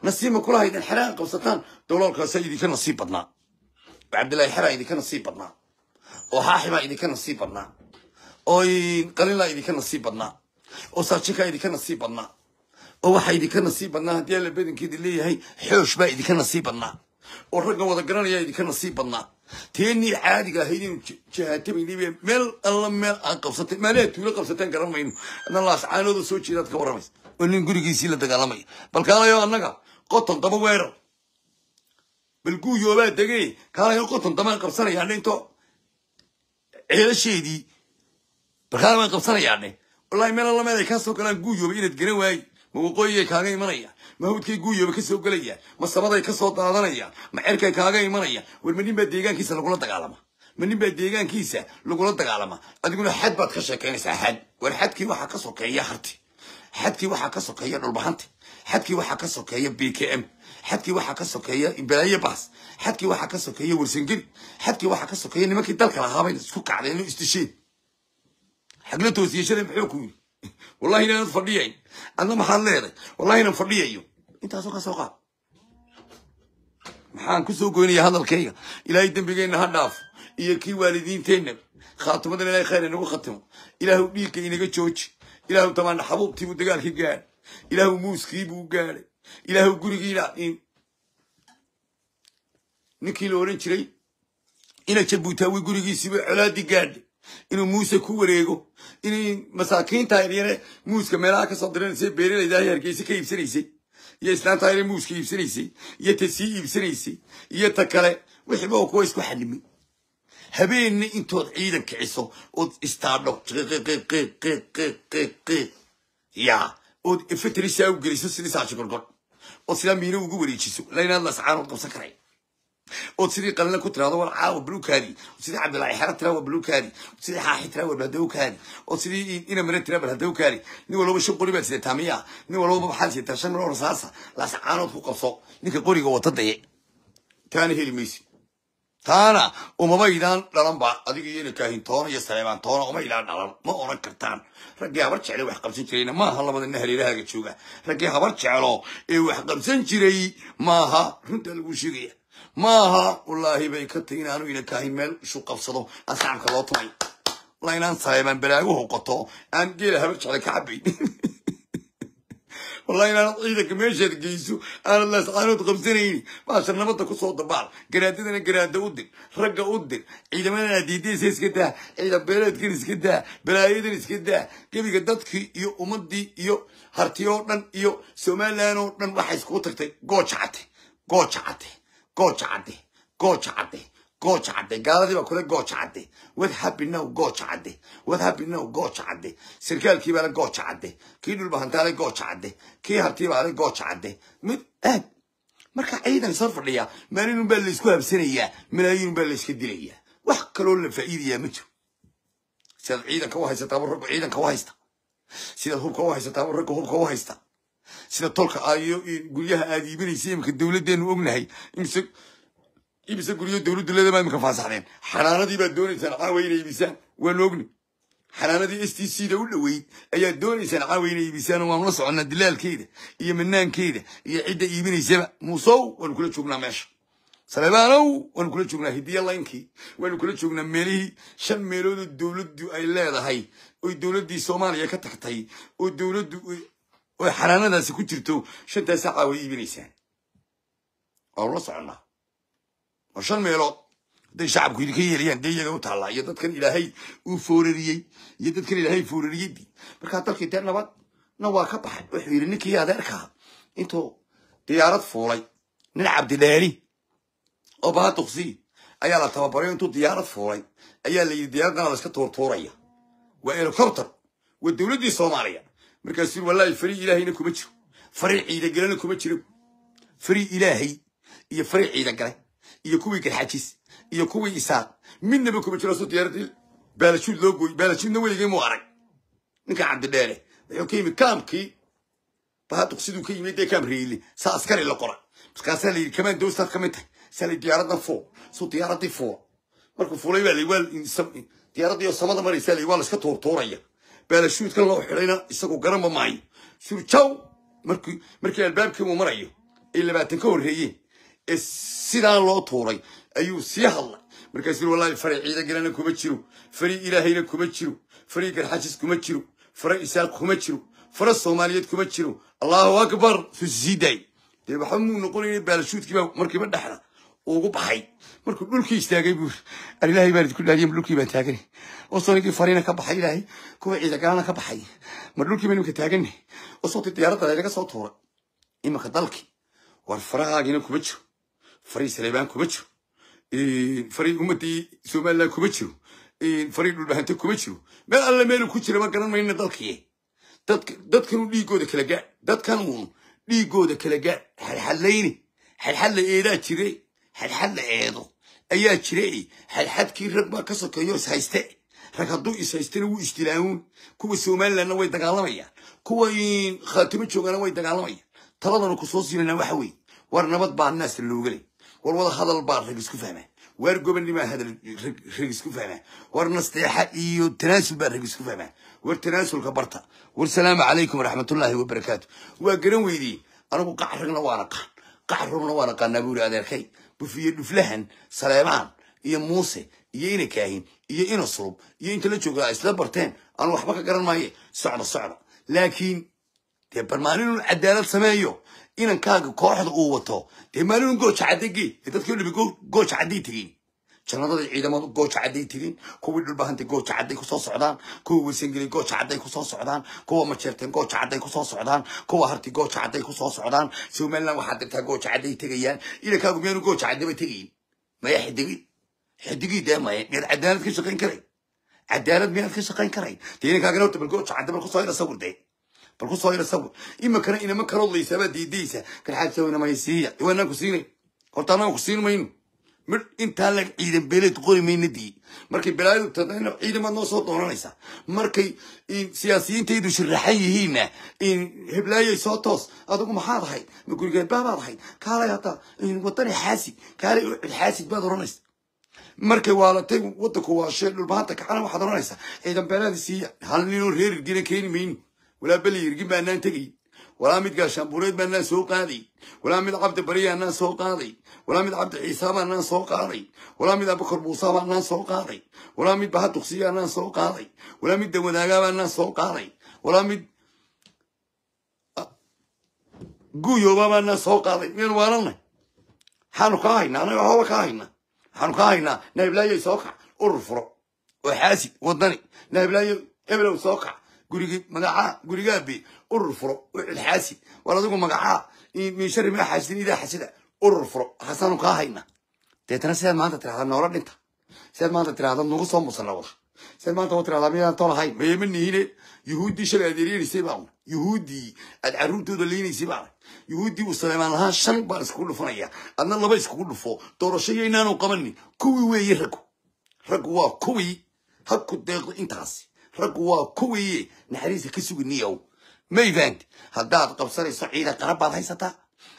nasiima kula haydeen xeraan qabsataan daloolkaasaa idinka nasiib badnaa oo cabdillaahi xeraa idinka nasiib badnaa oo xaaxibaa idinka nasiib badnaa oo qalinlaa idinka nasiib badnaa oo saajikaa idinka nasiib badnaa oo waxaa idinka nasiib badnaa haddii alla badankeedi leeyahay xoosh baa idinka nasiib badnaa oo raggan wada garanaya idinka nasiib badnaa teenii caadiga ahayd inuu jahaatamayna meel alla meel aan qabsatay meelaha tuulo qabsateen garan mayno adna laascaanooda soo jeedaad ka warramaysa oo nin gurigiisii la dagaalamaya bal kaalayo annaga qoton daba weerar bal guuyoobaa degey kaalayo qoton dabaan qabsanayaane into ceelasheedii balkaala baan qabsanayaane wallaahi meel alla meel ay kaa soo galaan guuyooba inaad garan waaye ma waqooyiga kaaga imanaya ma hawdkay guuya ba ka gelayaan ma sabaday ka soo daadanayaan ma cerkay kaaga imanayaan war ma nin baa deegaankiisa lagula dagaalama ma ninbaa deegaankiisa lagula dagaalama adiguna xad baad ka sheekaynaysaa xad war xadkii waxaa ka sokeeya harti xadkii waxaa ka sokeeya dhulbahanti xadkii waxaa ka sokeeya b k m xadkii waxaa ka sokeeya ibraaye baas xadkii waxaa ka sokeeya warsangeli xadkii waxaa ka sokeeya nimankii dalka lahaaba isku kacdeen oo istisheen muxuu ku yidhi wallahi inaanad fadhiyayn adna maxaad leeday wallahi inaan fadhiyayo intaasoo ka soo qaad maxaan ku soo goynaya hadalkayga ilaahay dembigeenna ha dhaafo iyo kii waalidiinteennaba khaatimadan ilahay khayr inagu khatimo ilaahu dhiigka inaga jooji ilaahu tamaan xabuubtiibuu dagaalkii gaadhay ilaahu muuskiibuu u gaadhay ilaahu gurigiina ninkii la odhan jiray ina jabuutaawi gurigiisiiba colaadi gaadhay inuu muuse ku wareego inay masaakiinta yare muuska meelaha kasoo diranaysa beeralayda hargeysa ka iibsanaysay iyo islaamta yare muuska iibsanaysay iyo ta sii iibsanaysay iyo ta kale wixiiba kuwa isku xalimay habeenna intood ciidan kiciso ood istaadho ya ood fatrisau geliso sidisaa gorgor ood sidaa miino ugu wareejiso la inaad lascaanood qabsan karay ood sidii qalina ku tiraado war caawa balukaadi sidii cabdilaahi xera tira wa balukaadi sidii xaaxi tira war hadawkaadi oo sidii inamare tira bar hadawkaadi nin walba shan qori baad sidataa miya nin walba maxaad sidataa shan maro rasaasa laascaanood ku qabso ninka qoriga wata daye taana heli maysi taana umama idaan dhalan ba adiga iyo inkaahin toona iyo saleebaan toona uma idaan dhalan ma oran kartaan raggii habar jecle wax qabsan jirayna maaha labada nin hareerahaaga jooga raggii habar jeclo ee wax qabsan jiray maaha runtaa lagu sheegaya maaha wallaahi bay ka tahi inaanu inakahay meel ishu qabsado aan loo tumay wallahi inaan saheebaan balaaguhu qoto aan geela habar jecla ka cabayn wallahi inaanad ciidanka meeshaad geyso aanad laascaanood qabsanayni maasha nabadda kusoo dabaal garaadadana garaada u dir ragga u dir ciidamadana diidaysa iska daa ciidan beeleedkan iska daa balaayadan iska daa gebiga dadkii iyo ummaddii iyo hartiyoo dhan iyo somalilan oo dhan waxay iskugu tagtay gooja cate gooja cadde gooja cadde gooja cadde gaaladii kule gooja cadde wad habinow gooja cadde wad habinow gooja cadde sarkaalkii kii dhulba hantaale gooja kii hartiibaale baana cadde mid aad eh, marka ciidan sar fadhiya maalin baa laysku habsanaya malaayiin baa layska dilaya wax kaloo la faa'iidayaa ma jiro sidaad ciidanka u haysataaba raggu ciidanka u haysta sidaad hubka u haysataaba raggu hubka u haysta sida tolka guryaha aad iibinaysa imika dowladdeenu ognahay imise guryo dowladdu leedamaa imika faasaxdeen xanaanadii baad doonaysaan caawa inay iibisaan waanu ogni xanaanadii s t c da u dhoweyd ayaad doonaysaan caawa inay iibisaan waanu la soconnaa dilaalkeeda iyo manaankeeda iyo cidda iibinaysaba muusow waanu kula joognaa meesha saleebaanow waanu kula joognaa hidiya laynkii waanu kula joognaa meelihii shan meeloodoo dowladdu ay leedahay oy dowladdii soomaaliya ka tagtay oo dowladdu oy xanaanadaasi ku jirto shantaa saacaa way iibinaysaan waanu la soconnaa oo shan meelood hadday shacabku idinka yeelayaan de iyaga u taallaa iyo dadkan ilaahay uu foorariyey iyo dadkan ilaahay foorariyey markaa dalkii dee nabad na waa ka baxay wuxuu yidhi ninkii adeerkaa intuu diyaarad fuulay nin cabdidheeri oo baaduqsii ayaa la tababarayo intuu diyaarad fuulay ayaa layidhi yidhi diyaaradana la iska tuurtuuraya waa elocopter waa dowladdii soomaaliya markaas wallahi farii ilaahayna kuma jiro farii ciidagalana kuma jiro farii ilaahay iyo farii ciidagalay iyo kuwii garxajiis iyo kuwii isaaq midnaba kuma jiro soo diyaaradii baalajuud loo gooyey baalajuudna weligay muu arag ninka cabdidheere wuxuu ka yimid kaamkii bahaduq siduu ka yimid dee kaam reeyile saa askari la qora markaasaa la yidhi kamaan dowstaad ka mid tahay saa la diyaaraddan fuul suu diyaaradii markuu fuulay baa la diyaaradii oo samada maraysaa la waa la iska tuurtuuraya baalashuudkan loo xidhayna isagu garanba maayo surjaw markii albaabkii uu marayo ay labaatan ka horreeyeen ee sidaa loo tuuray ayuu sii hadlay markaas yiri wallahi fari ciida galana kuma jiro fari ilaahayna kuma jiro fari garxajis kuma jiro fara isaaq kuma jiro fara soomaaliyeed kuma jiro allahu akbar fusiiday dee waxaa muu noqonayna baalashuudkiiba markiiba dhexda ugu baxay markuu dhulkii istaagay buuri ar ilaahay baan idinku dhaadiyay dhulkii baan taagani oo soonigii fariina ka baxay ilaahay kuwa ciidagalana ka baxay ma dhulkiiba iminka taaganah oo sootii diyaarada laga soo tuuray iminka dalkii war farahaagiina kuma jiro farii saleebaan kuma jiro farii ummadii somalilan kuma jiro farii dhulbahante kuma jiro meel alle meelu ku jira ma garan mayna dalkii dadkanu dhiigooda kala gaadh dadkanuunu dhiigooda kala gaadh xalxallayni xalxal la eedaa jire xalxal la eedo ayaa jire xalxadkii rag baa ka sokeeyo is hayste rag hadduu is ishaystina wuu isdilaanuun kuwa somalilandna way dagaalamayaan kuwa khaatimo joogana way dagaalamayaan taladanu kusoo soo siinana waxa weeye war nabad baa naasta loogalay war wada hadal baa rag isku fahma waar gobanimaa rag isku fahma war nasteexa iyo tanaasul baa rag isku fahma war tanaasulka barta war salaamu calaykum waraxmatullaahi wabarakaatu waa garan weydii anigu qac ragna waa naqaan qac rugna waa naqaanaa buuri adeerkay bufiye dhuflahan saleemaan iyo muuse iyo inay kaahin iyo ina surub iyo inta la joogaa isla barteen aan waxba ka garan maaye socda socda laakiin dee bal cadaalad sameeyo inankaaga kooxda uu wato dee maalin un gooja cadday dadkii o gooja cadday tegin jannadada ciidamadu gooja cadday tegin kuwii dhulbahantay gooja cadday kusoo socdaan kuwa weysangelay gooja cadday kusoo socdaan kuwa majeerteen gooja cadday kusoo socdaan kuwa harti gooja cadday kusoo socdaan somalilan waxaad dirtaa gooja cadday tegayaan inankaagu miyaanu gooja cadday ba tegayin maya xidigin xidigiidamay miyaad cadaalad ka shaqayn karay cadaalad miyaad ka shaqayn karay tiinankaagana horta balgoojacan bal kusoo ina sawir dee bal kusoo ina sawir imakana inama kaloo laysaabaa diidaysa karxaabsawnamaisiiya iwaanaan ku siinay horta anaan ku siin mayno mir intaan lag ciidan beeleed qori mayna dii markay balaadu tadayna ciidamaad noo soo doonanaysaa markay siyaasiyiintaydu shirraxan yihiinna heblaayay soo toos adigu maxaad ahayd ma gurigaan baabaad ahayd kaalay hadda wadani xaasid kaalay ucid xaasid baad oranaysa markay waalatay wadanku waashe dhulbahanta kacana waxaad oranaysaa ciidan beeleeda siiya hal ninoo reerirgina keeni mayn walaa beli irgin baanaan tegay walaa mid gaashaanbuureed baanaan soo qaaday walaa mid cabdi baryaanaan soo qaaday walaa mid cabdi ciisaabaanaan soo qaaday walaa mid abakor buusaabaanaan soo qaaday walaa mid baha duqsiyaanaan soo qaaday walaa mid dawadaagaan soo qaaday walaa mid ah, guyoobaabaanaan soo qaaday miyaan waalanay maxaanu kaa haynaa anaga waxooba kaa haynaa waxaanu ka haynaa naablaayoy soo kac urur furo oo xaasi wadani naablaayo ebelow soo kac gurigi magaca gurigaabe urur furo oo cilxaasi war adigu magacaa min shari maa xaasidin idaa xasida urur furo hasaanu kaa hayna deetana sidaad maanta tirahdaa noola dhinta sidaad maanta tirahdaa nugu soo musanna wada sidaad maanta wa tirahdaa miyaan tol ahayn nihine yuhuuddii shalay aad eryeeraysay baa un yuhuuddii aad carruurtooda liinaysay baana yuhuuddii uu saleemaan lahaa shalay baan iskugu dhufanaya adna laba iskugu dhufo doorashoyo inaanu qabanin kuwii weeye raggu raggu waa kuwii ha ku deeqdo intaasi raggu waa kuwii naxariista ka sugi niyow mayvand haddaad qabsanayso ciidan qarab baad haysataa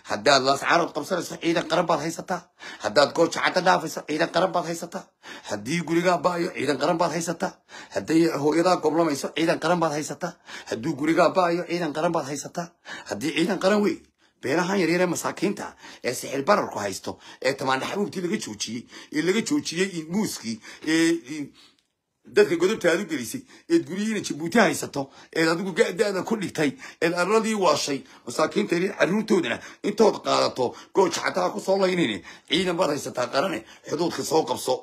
haddaad laascaanood qabsanayso ciidan qaran baad haysataa haddaad goorja cadda dhaafayso ciidan qaran baad haysataa haddii gurigaa ba'ayo ciidan qaran baad haysataa hadday hooyadaa goblamayso ciidan qaran baad haysataa hadduu gurigaa ba'ayo ciidan qaran baad haysataa haddii ciidan qaran beelahan yaryaree masaakiinta ee sixir bararku haysto ee tamaandhaxabuubtii laga joojiyey ee laga joojiyey muuskii ee dadka godobta aad u gelisay eed guryihiina jabuuti haysato eed adigu ga'daada ku dhigtay eed arradii waashay masaakiinta yaryar carruurtoodana intood qaadato gooj xataa ku soo laynayne ciidan baad haysataa qarane xuduudka soo qabso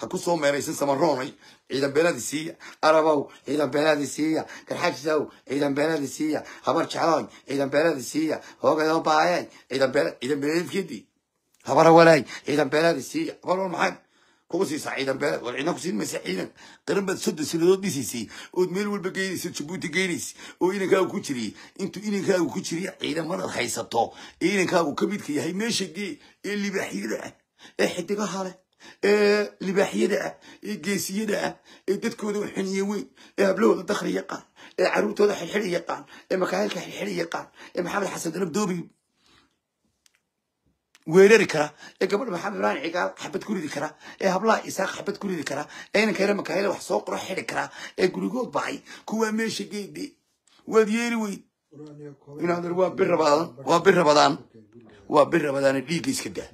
ha ku soo meeraysan samaroonay ciidan beenadi siiya arabow ciidan beenadi siiya garxajisow ciidan beenadi siiya habar jeclooy ciidan beenadi siiya hoogado baayay ciidan been ciidan beenadifkidi habara walaay ciidan beenadi siiya habar wal maxay kugu siisaa ciidan beenad war ciidan ku siin maysa ciidan qaran baad soddon sannadood dhisaysay ood meel walba geynaysid jabuuti geynaysa oo inankaagu ku jiriya intuu inankaagu ku jiriya ciidan manaad haysato ee inankaagu ka midka yahay ee libaaxyada ah ee geesiyada ah ee dadkooda xiniye weyn ee hablahooda dakhri yaqaan ee caruurtooda xilxili yaqaan ee makaahilka xilxili yaqaan ee maxamed xasan danab doobi weerari kara ee gabadha maxamed ibraahin cigaal xabad ku ridi kara ee hablaha isaaq xabad ku ridi kara ee inanka yare makaahile wax soo qoro xidhi kara ee gurigood bacay kuwaa meesha geede waad yeeri weyn inaad waa birabadaan waa birabadaan waa birabadaane dhiigga iska daa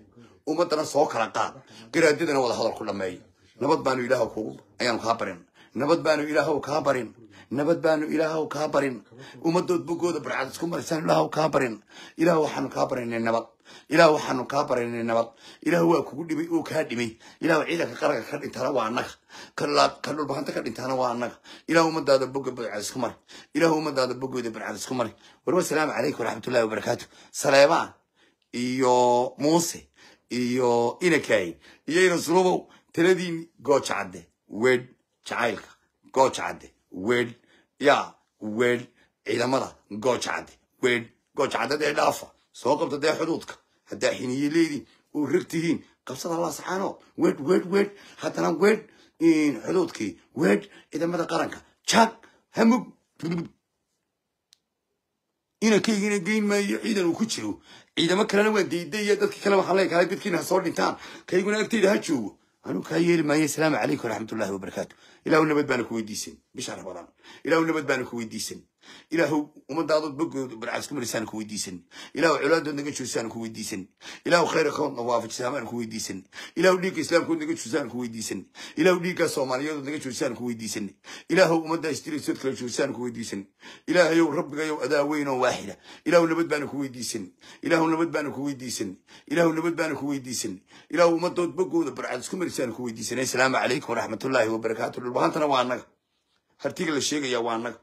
ummadana soo kala qaad qiraadidana wada hadal ku dhammeey nabad baanu ilaah kugu ayaanu kaa barin nabad baanu ilaahw kaa barin nabad baanu ilaah kaa barin ummadood bogooda barcad isku marisaan ilaah kaa barin ilaah waxaanu kaa baraynay nabad ilaah waxaanu kaa baraynay nabad ilaah waa kugu dhibay uu kaa dhimay ilaah ciidanka qaranka ka dhintaana waa annaga ka dhulbahanta ka dhintaana waa annaga ilaah ummadaada boga barcad isku mari ilaah ummadaada bogooda barcad isku mari warwa salaamu calaykum waraxmatullahi wabarakaatu saleebaan iyo muuse iyo inakay iyo inaslubow taladiin gooja cadde wedh jacaylka gooja cadde wedh ya wedh ciidamada gooja cadde wedh gooja cadde dee dhaafa soo qabta dee xuduudka haddaa xiniye leediin oo rar tihiin qabsada la saxaanoo wedh wedh wedh haddana wedh xuduudkii wedh ciidamada qaranka jag hamug ina geyn maayo ciidan uu ku jiro ciidamo kalena waan diiday iyo dadkii kale waxaan leegahay dadkiina ha soo dhintaan kayguna agtayda ha joogo anuu kaa yeeli maayo asalaamu calaykum waraxmatullahi wabarakaatu ilaahu nabad baana ku weydiisan bisha ramadaan ilaahu nabad baana ku weydiisan ilaahw ummadaadood boggooda barcaaska marisaana ku weydiisan ilaahw colaadood naga joosaan ku weydiisan ilaahw khayra koodna waafajsaamaan ku weydiisan ilaahw dhiigga islaamkood naga joosaan ku weydiisan ilaahw dhiiggaa soomaaliyadood naga joosaan ku weydiisan ilaahw ummaddaa istiraysood kala joosaan ku weydiisan ilaahayow rabbigayow adaa weynoo waaxida ilaahw nabad baana ku weydiisan ilaahw nabad baana ku weydiisan ilaahw nabad baana ku weydiisan ilaahw ummaddood boggooda barcaadisku marisaana ku weydiisan assalaamu calaykum waraxmatullaahi wabarakaatu dhulbahantana waa annaga hartiga la sheegayaa waa annaga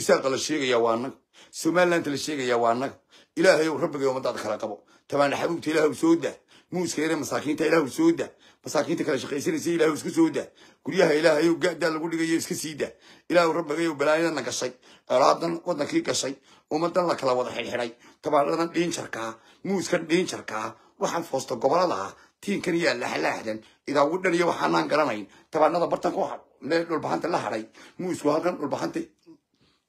isaaqa la sheegaya waa anaga somalilandta la sheegaya waa anaga ilaahayow rabbiga ummadaada kala qabo tabaana xabuubta ilaahw soo dah muuska yare masaakiinta ilaahw soo dah masaakiinta kala shaqaysanaysa ilaahw iska soo dah guryaha ilaahayow gaadaa lagu dhigayo iska sii dah ilaahw rabbigayow balaayadana gashay colaadan wadankii gashay ummadan la kala wada xidhxidhay tabaanadan dhiinjarkaa muuskan dhiinjarkaa waxaan foosta goboladaha tiinkan iyaa laxlaaxdan idaagu dhan waxaanaan garanayn tabaanada bartanka dhulbaxanta la hadhay muusku halkan dhulbaxanta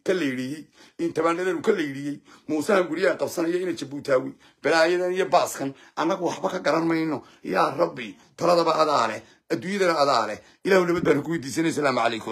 ka laydhiyey intabaanadanu ka laydhiyey muusahan guryahan qabsanaya ina jabuutaawi balaayadan iyo baaskan annagu waxba ka garan mayno yaa rabbi taladaba adaa leh adduunyadana adaa leh ilahu nabad baana ku weydiisanay asalaamu calaykum